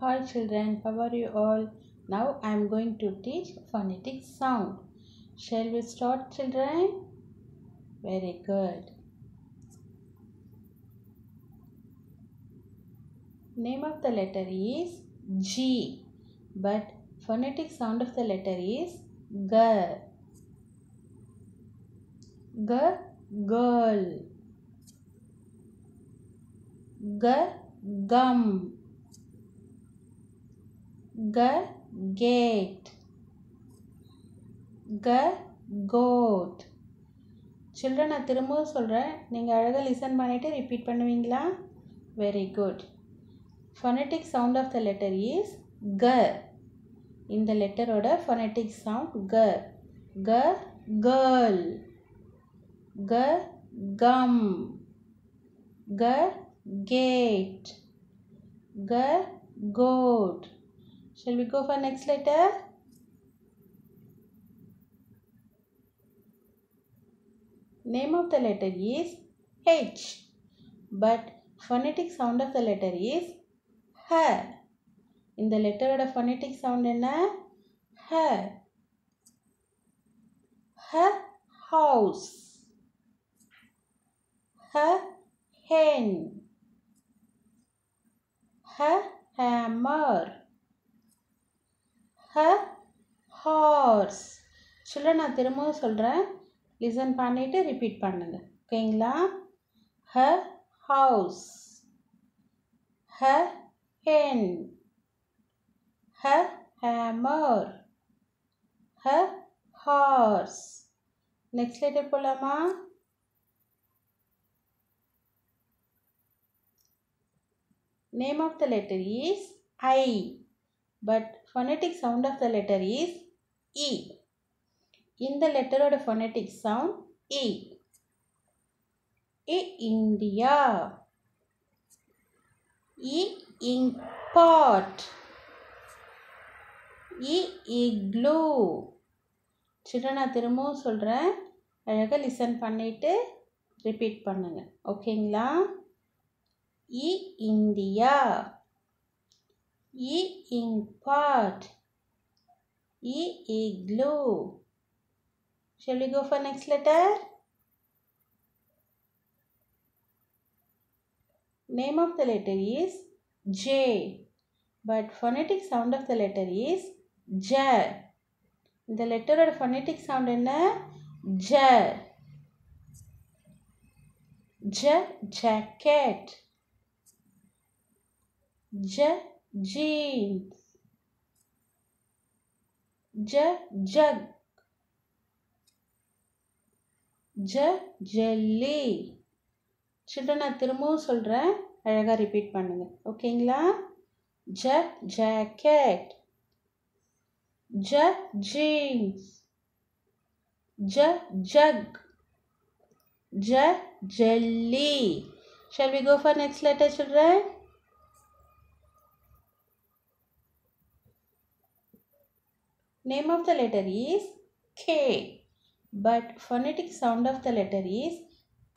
Hi children, how are you all? Now I am going to teach phonetic sound. Shall we start children? Very good. Name of the letter is G but phonetic sound of the letter is G. G girl. G gum. க cat க coat children நான் திரும்பவும் சொல்கிறேன் நீங்கள் அழகாக listen பண்ணிவிட்டு repeat பண்ணுவீங்களா very good phonetic sound of the letter is க இந்த லெட்டரோட ஃபொனட்டிக் சவுண்ட் க க கேர்ள் க கம் க கேட் க coat Shall we go for next letter? Name of the letter is H. But phonetic sound of the letter is H. In இந்த லெட்டரோட phonetic sound என்ன H. H house. H hen, H hammer. Horse children ना तुरे listen पड़े repeat पड़ेंगे okay house hen hammer horse next letter पड़ामा name of the letter is I but phonetic sound of the letter is இ இந்த லெட்டரோட phonetic sound இ இ இந்தியா இ இம்பார்ட் இ இக்ளூ சில்ட்ரன் நான் திரும்பவும் சொல்கிறேன் அழகாக லிசன் பண்ணிவிட்டு ரிப்பீட் பண்ணுங்கள் ஓகேங்களா இ e, India E ink pot. E igloo. Shall we go for next letter? Name of the letter is J. But phonetic sound of the letter is J. The letter phonetic sound என்ன J. ஜ jacket. J jeans j jug j jelly children நான் திரும்பவும் சொல்கிறேன் அழகாக repeat பண்ணுங்கள் ஓகேங்களா j jacket j jeans j jug j jelly shall we go for next letter children Name of the letter is K. But phonetic sound of the letter is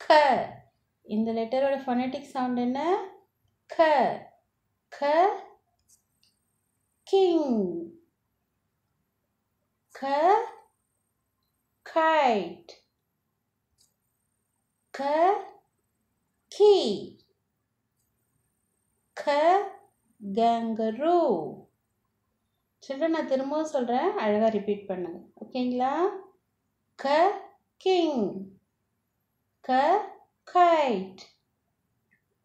K. இந்த லெட்டரோட phonetic sound என்ன க க king க kite k key k kangaroo children நான் திரும்பவும் சொல்கிறேன் அழகாக ரிப்பீட் பண்ணுங்க ஓகேங்களா க கிங் க கைட்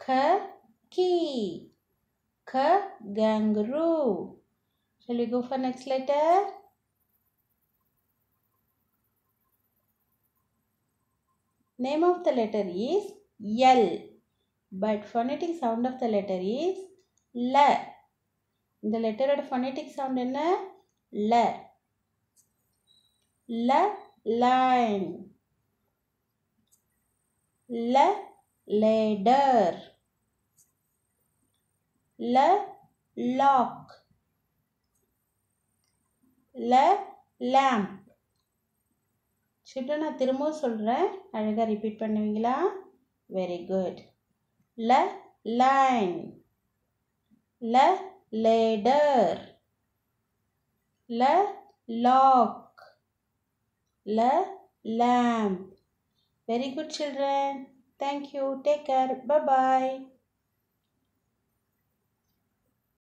க கீ க கேங்குரூ சொல்லி for next letter name of the letter is L but phonetic sound of the letter is ல இந்த லெட்டரோட ஃபனேட்டிக் சவுண்ட் என்ன ல ல லைன் ல லேடர் ல லாக் ல லேம்ப் சில்ட்ரன் நான் திரும்பவும் சொல்கிறேன் அழகாக ரிப்பீட் பண்ணுவீங்களா வெரி குட் ல லைன் ல ladder la lock la lamp very good children thank you take care bye bye